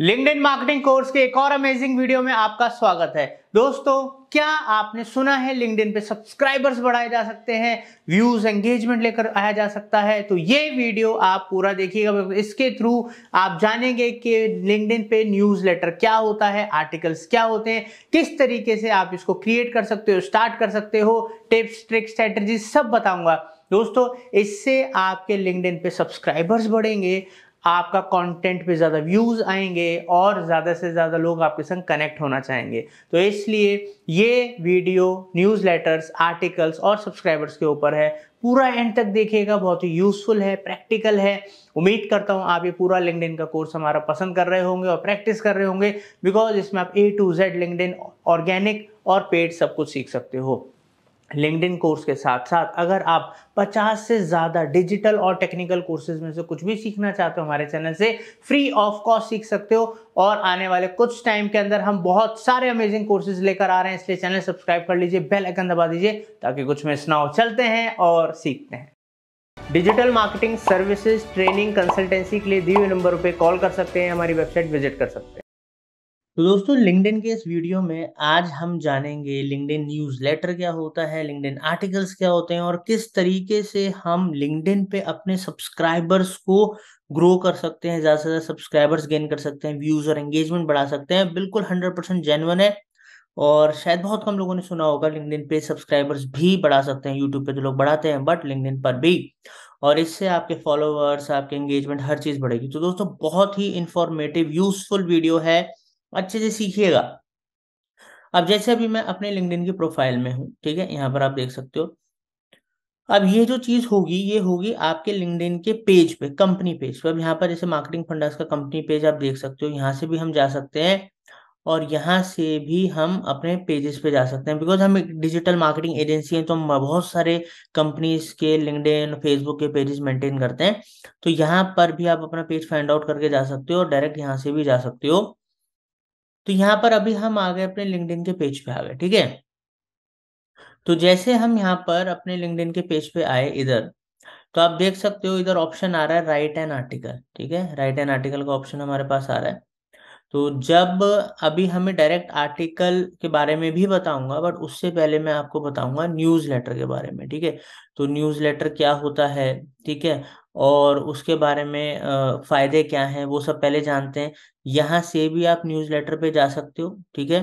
LinkedIn marketing course के एक और अमेजिंग वीडियो में आपका स्वागत है दोस्तों क्या आपने सुना है लिंकड पे सब्सक्राइबर्स बढ़ाए जा सकते हैं व्यूज एंगेजमेंट लेकर आया जा सकता है तो ये वीडियो आप पूरा देखिएगा इसके थ्रू आप जानेंगे कि लिंकड पे न्यूज लेटर क्या होता है आर्टिकल्स क्या होते हैं किस तरीके से आप इसको क्रिएट कर सकते हो स्टार्ट कर सकते हो टिप्स ट्रिक्स स्ट्रेटजी सब बताऊंगा दोस्तों इससे आपके लिंकड पे सब्सक्राइबर्स बढ़ेंगे आपका कंटेंट पे ज़्यादा व्यूज़ आएंगे और ज़्यादा से ज़्यादा लोग आपके संग कनेक्ट होना चाहेंगे तो इसलिए ये वीडियो न्यूज़ लेटर्स आर्टिकल्स और सब्सक्राइबर्स के ऊपर है पूरा एंड तक देखिएगा बहुत ही यूज़फुल है प्रैक्टिकल है उम्मीद करता हूँ आप ये पूरा लिंकडिन का कोर्स हमारा पसंद कर रहे होंगे और प्रैक्टिस कर रहे होंगे बिकॉज इसमें आप A to Z LinkedIn organic और पेड सब कुछ सीख सकते हो लिंकडिन कोर्स के साथ साथ अगर आप 50 से ज़्यादा डिजिटल और टेक्निकल कोर्सेज में से कुछ भी सीखना चाहते हो हमारे चैनल से फ्री ऑफ कॉस्ट सीख सकते हो और आने वाले कुछ टाइम के अंदर हम बहुत सारे अमेजिंग कोर्सेज लेकर आ रहे हैं इसलिए चैनल सब्सक्राइब कर लीजिए बेल आइकन दबा दीजिए ताकि कुछ मिस ना हो चलते हैं और सीखते हैं digital marketing services training consultancy के लिए दिए नंबर पर कॉल कर सकते हैं हमारी वेबसाइट विजिट कर सकते हैं तो दोस्तों लिंक्डइन के इस वीडियो में आज हम जानेंगे न्यूज लेटर क्या होता है लिंक्डइन आर्टिकल्स क्या होते हैं और किस तरीके से हम लिंक्डइन पे अपने सब्सक्राइबर्स को ग्रो कर सकते हैं ज़्यादा से ज़्यादा सब्सक्राइबर्स गेन कर सकते हैं व्यूज़ और एंगेजमेंट बढ़ा सकते हैं बिल्कुल हंड्रेड परसेंट जेनवन है और शायद बहुत कम लोगों ने सुना होगा लिंक्डइन पे सब्सक्राइबर्स भी बढ़ा सकते हैं यूट्यूब पे तो लोग बढ़ाते हैं बट लिंक्डइन पर भी और इससे आपके फॉलोअर्स आपके एंगेजमेंट हर चीज़ बढ़ेगी तो दोस्तों बहुत ही इंफॉर्मेटिव यूजफुल वीडियो है अच्छे से सीखिएगा अब जैसे अभी मैं अपने लिंकडिन की प्रोफाइल में हूँ ठीक है यहाँ पर आप देख सकते हो अब ये जो चीज होगी ये होगी आपके लिंकडिन के पेज पे कंपनी पेज पे अब यहाँ पर जैसे मार्केटिंग फंडास का कंपनी पेज आप देख सकते हो यहाँ से भी हम जा सकते हैं और यहाँ से भी हम अपने पेजेस पे जा सकते हैं बिकॉज हम एक डिजिटल मार्केटिंग एजेंसी हैं तो हम बहुत सारे कंपनीज के लिंकडिन फेसबुक के पेजेस मेंटेन करते हैं तो यहाँ पर भी आप अपना पेज फाइंड आउट करके जा सकते हो और डायरेक्ट यहाँ से भी जा सकते हो तो यहाँ पर अभी हम आ गए अपने लिंकडिन के पेज पे आ गए ठीक है तो जैसे हम यहाँ पर अपने लिंकडिन के पेज पे आए इधर तो आप देख सकते हो इधर ऑप्शन आ रहा है राइट एन आर्टिकल ठीक है राइट एन आर्टिकल का ऑप्शन हमारे पास आ रहा है तो जब अभी हमें डायरेक्ट आर्टिकल के बारे में भी बताऊंगा बट उससे पहले मैं आपको बताऊंगा न्यूज लेटर के बारे में ठीक है तो न्यूज लेटर क्या होता है ठीक है और उसके बारे में फ़ायदे क्या हैं वो सब पहले जानते हैं यहाँ से भी आप न्यूज़लेटर पे जा सकते हो ठीक है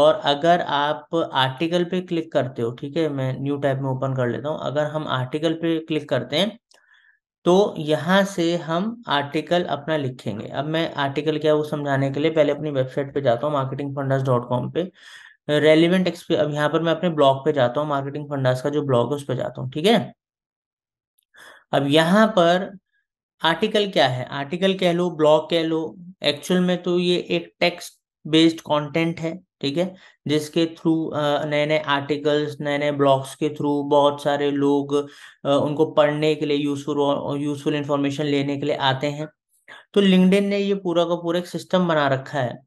और अगर आप आर्टिकल पे क्लिक करते हो ठीक है मैं न्यू टैब में ओपन कर लेता हूँ अगर हम आर्टिकल पे क्लिक करते हैं तो यहाँ से हम आर्टिकल अपना लिखेंगे अब मैं आर्टिकल क्या वो समझाने के लिए पहले अपनी वेबसाइट पे जाता हूँ मार्केटिंग फंडास डॉट कॉम पे रेलिवेंट एक्सपी अब यहाँ पर मैं अपने ब्लॉग पे जाता हूँ मार्केटिंग फंडास का जो ब्लॉग है उस पर जाता हूँ ठीक है अब यहाँ पर आर्टिकल क्या है आर्टिकल कह लो ब्लॉग कह लो एक्चुअल में तो ये एक टेक्स्ट बेस्ड कंटेंट है ठीक है जिसके थ्रू नए नए आर्टिकल्स नए नए ब्लॉग्स के थ्रू बहुत सारे लोग उनको पढ़ने के लिए यूजफुल यूजफुल इंफॉर्मेशन लेने के लिए आते हैं तो लिंकडिन ने ये पूरा का पूरा एक सिस्टम बना रखा है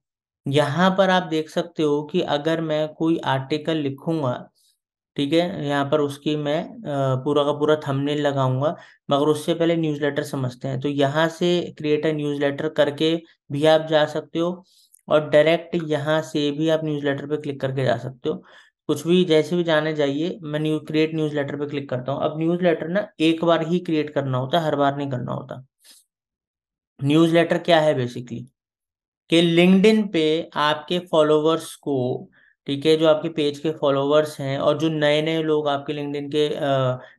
यहाँ पर आप देख सकते हो कि अगर मैं कोई आर्टिकल लिखूंगा ठीक है यहाँ पर उसकी मैं पूरा का पूरा थंबनेल लगाऊंगा मगर उससे पहले न्यूज़लेटर समझते हैं तो यहाँ से क्रिएट अ न्यूज़लेटर करके भी आप जा सकते हो और डायरेक्ट यहाँ से भी आप न्यूज़लेटर पे क्लिक करके जा सकते हो कुछ भी जैसे भी जाने जाइए मैं न्यू क्रिएट लेटर पे क्लिक करता हूँ अब लेटर ना एक बार ही क्रिएट करना होता है हर बार नहीं करना होता लेटर क्या है बेसिकली कि लिंकड पे आपके फॉलोवर्स को ठीक है जो आपके पेज के फॉलोवर्स हैं और जो नए नए लोग आपके लिंक्डइन के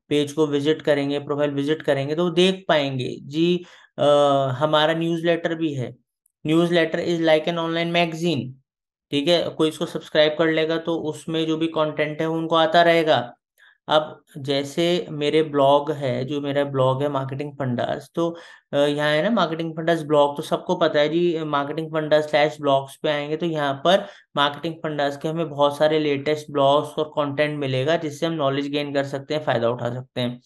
पेज को विजिट करेंगे प्रोफाइल विजिट करेंगे तो वो देख पाएंगे जी आ, हमारा न्यूज़लेटर भी है newsletter is like an online magazine ठीक है कोई इसको सब्सक्राइब कर लेगा तो उसमें जो भी कंटेंट है उनको आता रहेगा अब जैसे मेरे ब्लॉग है जो मेरा ब्लॉग है मार्केटिंग फंडास तो यहाँ है ना मार्केटिंग फंडास ब्लॉग तो सबको पता है जी मार्केटिंग फंडास स्लैश ब्लॉग्स पे आएंगे तो यहाँ पर मार्केटिंग फंडास के हमें बहुत सारे लेटेस्ट ब्लॉग्स और कंटेंट मिलेगा जिससे हम नॉलेज गेन कर सकते हैं फायदा उठा सकते हैं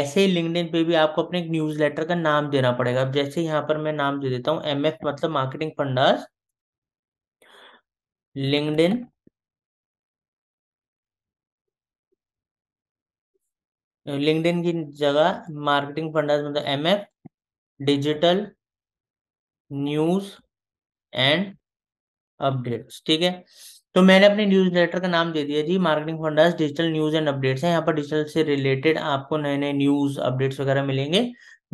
ऐसे ही लिंकड पे भी आपको अपने एक न्यूज लेटर का नाम देना पड़ेगा अब जैसे यहाँ पर मैं नाम दे देता हूँ एम मतलब मार्केटिंग फंडास लिंकड लिंक्डइन की जगह मार्केटिंग फंड मतलब M F digital news and updates ठीक है तो मैंने अपने न्यूज लेटर का नाम दे दिया जी Marketing Fundas digital news and updates है यहाँ पर डिजिटल से रिलेटेड आपको नए नए न्यूज अपडेट्स वगैरह मिलेंगे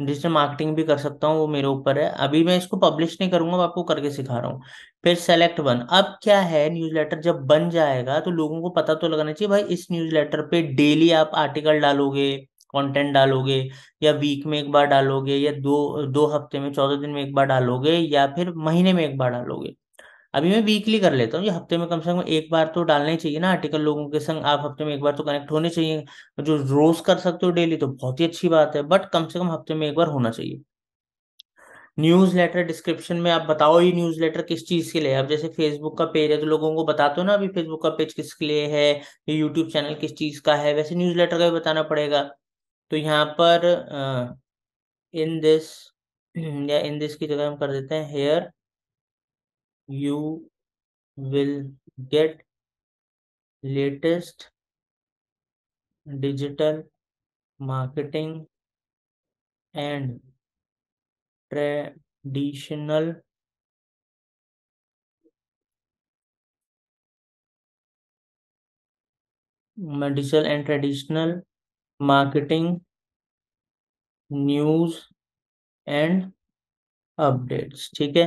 डिजिटल मार्केटिंग भी कर सकता हूँ वो मेरे ऊपर है अभी मैं इसको पब्लिश नहीं करूंगा आपको करके सिखा रहा हूँ फिर सेलेक्ट वन अब क्या है लेटर जब बन जाएगा तो लोगों को पता तो लगाना चाहिए भाई इस लेटर पे डेली आप आर्टिकल डालोगे कंटेंट डालोगे या वीक में एक बार डालोगे या दो दो हफ्ते में चौदह दिन में एक बार डालोगे या फिर महीने में एक बार डालोगे अभी मैं वीकली कर लेता हूँ ये हफ्ते में कम से कम एक बार तो डालना ही चाहिए ना आर्टिकल लोगों के संग आप हफ्ते में एक बार तो कनेक्ट होने चाहिए जो रोज कर सकते हो डेली तो बहुत ही अच्छी बात है बट कम से कम हफ्ते में एक बार होना चाहिए न्यूज लेटर डिस्क्रिप्शन में आप बताओ ये न्यूज लेटर किस चीज के लिए अब जैसे फेसबुक का पेज है तो लोगों को बताते हो ना अभी फेसबुक का पेज किसके लिए है ये यूट्यूब चैनल किस चीज का है वैसे न्यूज लेटर का भी बताना पड़ेगा तो यहाँ पर इन दिस या इन दिस की जगह हम कर देते हैं here you will get latest digital marketing and traditional digital and traditional marketing news and updates ठीक है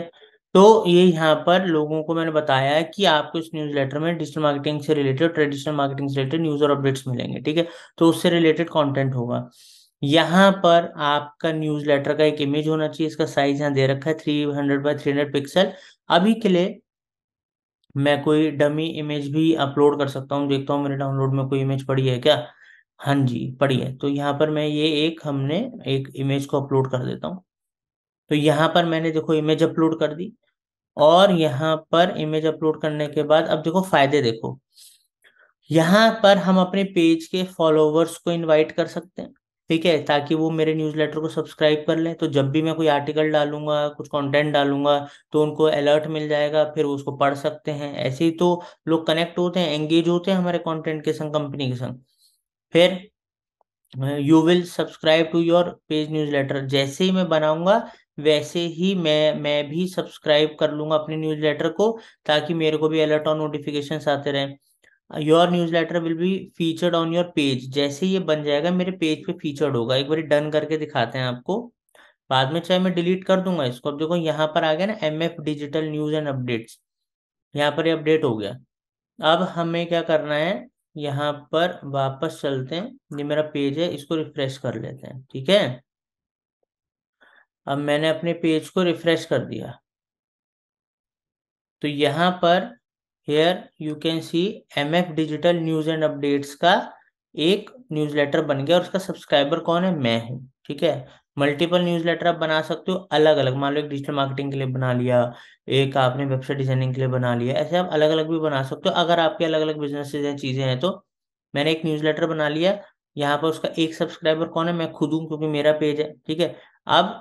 तो ये यहाँ पर लोगों को मैंने बताया है कि आपको इस न्यूज लेटर में डिजिटल मार्केटिंग से रिलेटेड ट्रेडिशनल मार्केटिंग से रिलेटेड न्यूज और अपडेट्स मिलेंगे ठीक है तो उससे रिलेटेड कंटेंट होगा यहाँ पर आपका न्यूज लेटर का एक इमेज होना चाहिए इसका साइज यहाँ दे रखा है three hundred by three hundred pixel अभी के लिए मैं कोई डमी इमेज भी अपलोड कर सकता हूँ देखता हूँ मेरे डाउनलोड में कोई इमेज पड़ी है क्या हाँ जी पड़ी है तो यहाँ पर मैं ये एक हमने एक इमेज को अपलोड कर देता हूँ तो यहाँ पर मैंने देखो इमेज अपलोड कर दी और यहाँ पर इमेज अपलोड करने के बाद अब देखो फायदे देखो यहाँ पर हम अपने पेज के फॉलोवर्स को इनवाइट कर सकते हैं ठीक है ताकि वो मेरे न्यूज़लेटर को सब्सक्राइब कर लें तो जब भी मैं कोई आर्टिकल डालूंगा कुछ कंटेंट डालूंगा तो उनको अलर्ट मिल जाएगा फिर वो उसको पढ़ सकते हैं ऐसे ही तो लोग कनेक्ट होते हैं एंगेज होते हैं हमारे कॉन्टेंट के संग कंपनी के संग फिर you will subscribe to your page news जैसे ही मैं बनाऊंगा वैसे ही मैं मैं भी सब्सक्राइब कर लूंगा अपने न्यूज लेटर को ताकि मेरे को भी अलर्ट और नोटिफिकेशन आते रहे your newsletter will be featured on your page जैसे ये बन जाएगा मेरे पेज पे फीचर्ड होगा एक बार डन करके दिखाते हैं आपको बाद में चाहे मैं डिलीट कर दूंगा इसको अब देखो यहाँ पर आ गया ना M F digital news and updates यहाँ पर ये अपडेट हो गया अब हमें क्या करना है यहाँ पर वापस चलते हैं ये मेरा पेज है इसको रिफ्रेश कर लेते हैं ठीक है अब मैंने अपने पेज को रिफ्रेश कर दिया तो यहाँ पर here you can see M F digital news and updates का एक न्यूज़लेटर बन गया और उसका सब्सक्राइबर कौन है मैं हूँ ठीक है मल्टीपल न्यूज लेटर आप बना सकते हो अलग अलग मान लो एक डिजिटल मार्केटिंग के लिए बना लिया एक आपने वेबसाइट डिजाइनिंग के लिए बना लिया ऐसे आप अलग अलग भी बना सकते हो अगर आपके अलग अलग बिजनेसेस हैं चीज़ें हैं तो मैंने एक न्यूज लेटर बना लिया यहाँ पर उसका एक सब्सक्राइबर कौन है मैं खुद हूँ क्योंकि मेरा पेज है ठीक है अब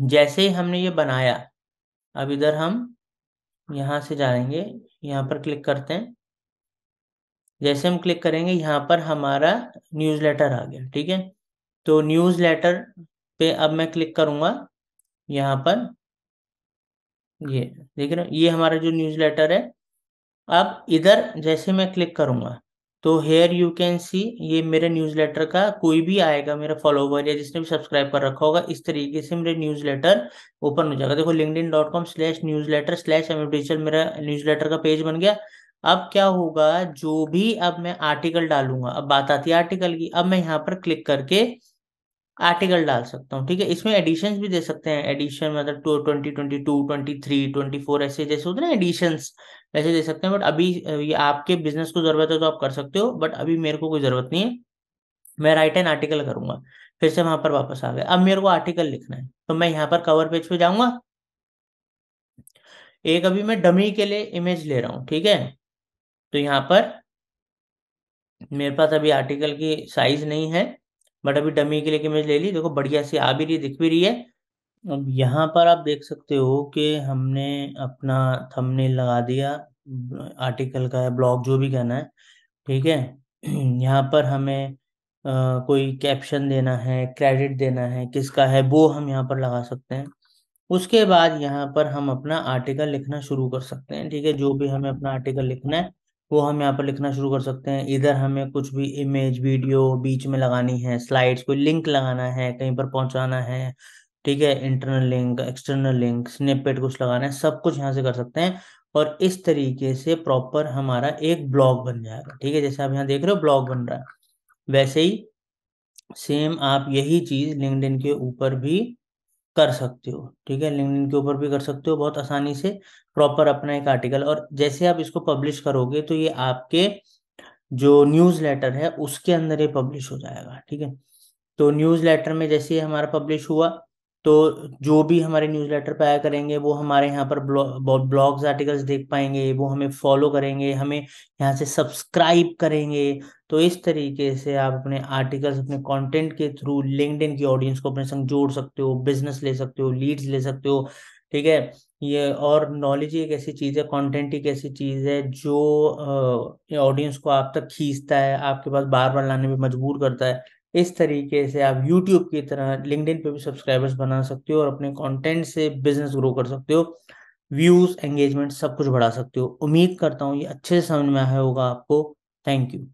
जैसे ही हमने ये बनाया अब इधर हम यहां से जाएंगे यहां पर क्लिक करते हैं जैसे हम क्लिक करेंगे यहां पर हमारा न्यूज़ लेटर आ गया ठीक है तो न्यूज़ लेटर पे अब मैं क्लिक करूंगा यहां पर ये देख रहे हो ये हमारा जो न्यूज़ लेटर है अब इधर जैसे मैं क्लिक करूंगा तो हेयर यू कैन सी ये मेरे न्यूज लेटर का कोई भी आएगा मेरा फॉलोवर या जिसने भी सब्सक्राइब कर रखा होगा इस तरीके से मेरे न्यूज लेटर ओपन हो जाएगा देखो linked dot com slash newsletter slash M मेरा लेटर का पेज बन गया अब क्या होगा जो भी अब मैं आर्टिकल डालूंगा अब बात आती है आर्टिकल की अब मैं यहाँ पर क्लिक करके आर्टिकल डाल सकता हूँ ठीक है इसमें एडिशंस भी दे सकते हैं एडिशन मतलब twenty twenty two twenty three twenty four ऐसे जैसे होते हैं ना एडिशंस वैसे दे सकते हैं बट अभी ये आपके बिजनेस को जरूरत है तो आप कर सकते हो बट अभी मेरे को कोई जरूरत नहीं है मैं राइट एंड आर्टिकल करूंगा फिर से वहां पर वापस आ गए अब मेरे को आर्टिकल लिखना है तो मैं यहाँ पर कवर पेज पे जाऊंगा एक अभी मैं डमी के लिए इमेज ले रहा हूँ ठीक है तो यहाँ पर मेरे पास अभी आर्टिकल की साइज नहीं है बट अभी डमी के लिए इमेज ले ली देखो बढ़िया सी आ भी रही दिख भी रही है अब यहाँ पर आप देख सकते हो कि हमने अपना थंबनेल लगा दिया आर्टिकल का है ब्लॉग जो भी कहना है ठीक है यहाँ पर हमें आ, कोई कैप्शन देना है क्रेडिट देना है किसका है वो हम यहाँ पर लगा सकते हैं उसके बाद यहाँ पर हम अपना आर्टिकल लिखना शुरू कर सकते हैं ठीक है जो भी हमें अपना आर्टिकल लिखना है वो हम यहाँ पर लिखना शुरू कर सकते हैं इधर हमें कुछ भी इमेज वीडियो बीच में लगानी है स्लाइड्स कोई लिंक लगाना है कहीं पर पहुंचाना है ठीक है internal link external link snippet कुछ लगाना है सब कुछ यहाँ से कर सकते हैं और इस तरीके से प्रॉपर हमारा एक ब्लॉग बन जाएगा ठीक है जैसे आप यहाँ देख रहे हो ब्लॉग बन रहा है वैसे ही सेम आप यही चीज़ लिंकड के ऊपर भी कर सकते हो ठीक है लिंक्डइन के ऊपर भी कर सकते हो बहुत आसानी से प्रॉपर अपना एक आर्टिकल और जैसे आप इसको पब्लिश करोगे तो ये आपके जो न्यूज लेटर है उसके अंदर ये पब्लिश हो जाएगा ठीक है तो न्यूज लेटर में जैसे हमारा पब्लिश हुआ तो जो भी हमारे न्यूज़ लेटर पे आया करेंगे वो हमारे यहाँ पर ब्लॉग ब्लॉग्स आर्टिकल्स देख पाएंगे वो हमें फॉलो करेंगे, हमें यहाँ से सब्सक्राइब करेंगे। तो इस तरीके से आप अपने आर्टिकल्स, अपने कंटेंट के थ्रू लिंकड की ऑडियंस को अपने संग जोड़ सकते हो, बिज़नेस ले सकते हो, लीड्स ले सकते हो, ठीक है? ये और नॉलेज ही एक ऐसी चीज़ है, कंटेंट ही एक ऐसी चीज़ है जो ऑडियंस को आप तक खींचता है, आपके पास बार-बार लाने में मजबूर करता है। इस तरीके से आप यूट्यूब की तरह लिंकड पे भी सब्सक्राइबर्स बना सकते हो और अपने कंटेंट से बिजनेस ग्रो कर सकते हो व्यूज एंगेजमेंट सब कुछ बढ़ा सकते हो उम्मीद करता हूँ ये अच्छे से समझ में आया होगा आपको थैंक यू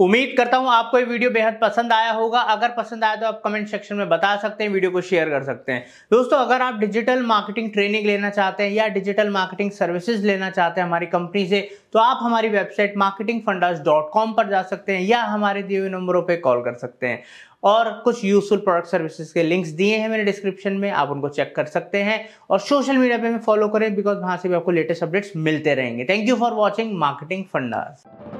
उम्मीद करता हूं आपको ये वीडियो बेहद पसंद आया होगा अगर पसंद आया तो आप कमेंट सेक्शन में बता सकते हैं वीडियो को शेयर कर सकते हैं दोस्तों अगर आप डिजिटल मार्केटिंग ट्रेनिंग लेना चाहते हैं या डिजिटल मार्केटिंग सर्विसेज लेना चाहते हैं हमारी कंपनी से तो आप हमारी वेबसाइट मार्केटिंग पर जा सकते हैं या हमारे दिए हुए नंबरों पर कॉल कर सकते हैं और कुछ यूजफुल प्रोडक्ट सर्विसेज के लिंक्स दिए हैं मैंने डिस्क्रिप्शन में आप उनको चेक कर सकते हैं और सोशल मीडिया पे हमें फॉलो करें बिकॉज वहां से भी आपको लेटेस्ट अपडेट्स मिलते रहेंगे thank you for watching marketing fundas